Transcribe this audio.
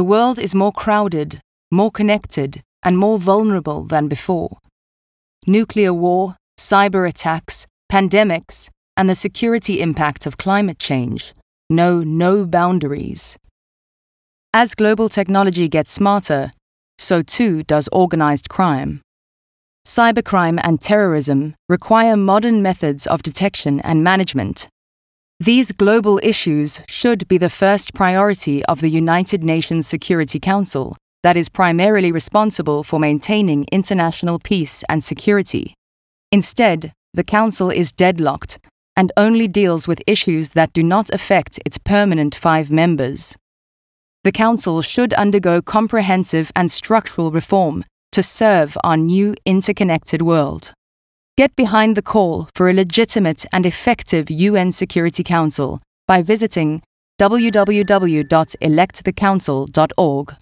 The world is more crowded, more connected, and more vulnerable than before. Nuclear war, cyber attacks, pandemics, and the security impact of climate change know no boundaries. As global technology gets smarter, so too does organized crime. Cybercrime and terrorism require modern methods of detection and management these global issues should be the first priority of the United Nations Security Council, that is primarily responsible for maintaining international peace and security. Instead, the Council is deadlocked and only deals with issues that do not affect its permanent five members. The Council should undergo comprehensive and structural reform to serve our new interconnected world. Get behind the call for a legitimate and effective UN Security Council by visiting www.electthecouncil.org.